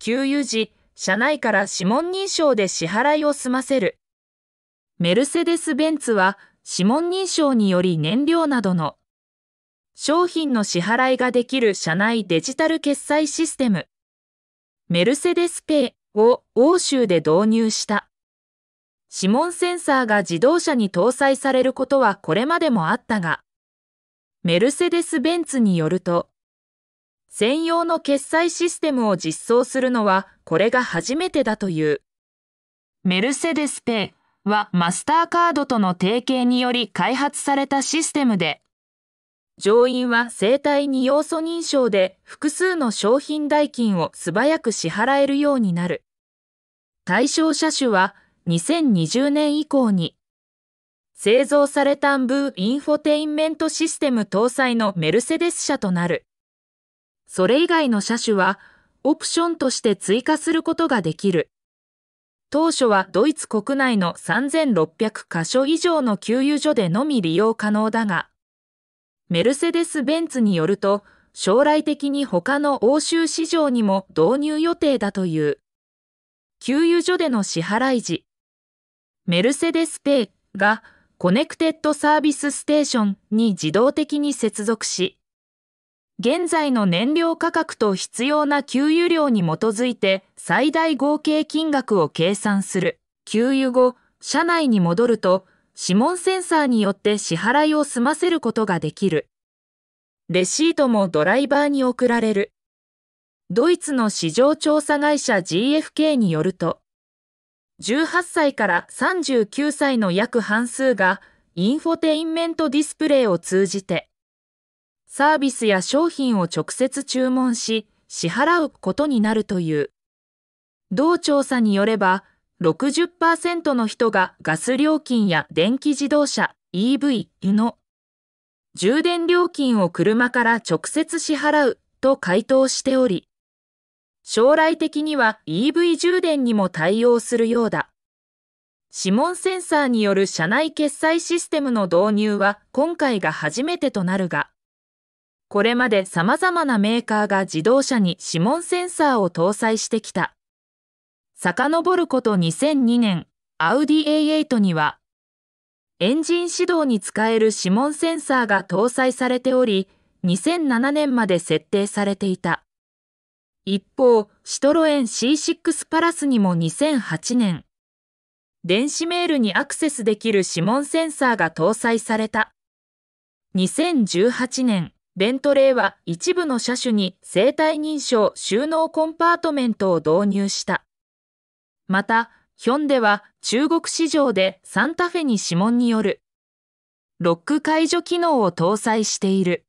給油時、車内から指紋認証で支払いを済ませる。メルセデス・ベンツは指紋認証により燃料などの商品の支払いができる社内デジタル決済システムメルセデスペイを欧州で導入した指紋センサーが自動車に搭載されることはこれまでもあったがメルセデス・ベンツによると専用の決済システムを実装するのはこれが初めてだという。メルセデスペイはマスターカードとの提携により開発されたシステムで、乗員は生体に要素認証で複数の商品代金を素早く支払えるようになる。対象車種は2020年以降に製造されたんブーインフォテインメントシステム搭載のメルセデス車となる。それ以外の車種はオプションとして追加することができる。当初はドイツ国内の3600箇所以上の給油所でのみ利用可能だが、メルセデス・ベンツによると、将来的に他の欧州市場にも導入予定だという。給油所での支払い時、メルセデスペイがコネクテッドサービスステーションに自動的に接続し、現在の燃料価格と必要な給油量に基づいて最大合計金額を計算する。給油後、車内に戻ると、指紋センサーによって支払いを済ませることができる。レシートもドライバーに送られる。ドイツの市場調査会社 GFK によると、18歳から39歳の約半数がインフォテインメントディスプレイを通じてサービスや商品を直接注文し、支払うことになるという。同調査によれば、60%の人がガス料金や電気自動車 EV の充電料金を車から直接支払うと回答しており、将来的には EV 充電にも対応するようだ。指紋センサーによる車内決済システムの導入は今回が初めてとなるが、これまで様々なメーカーが自動車に指紋センサーを搭載してきた。遡ること2002年、アウディ A8 には、エンジン指導に使える指紋センサーが搭載されており、2007年まで設定されていた。一方、シトロエン C6 パラスにも2008年、電子メールにアクセスできる指紋センサーが搭載された。2018年、ベントレーは一部の車種に生体認証収納コンパートメントを導入した。また、ヒョンデは中国市場でサンタフェに指紋によるロック解除機能を搭載している。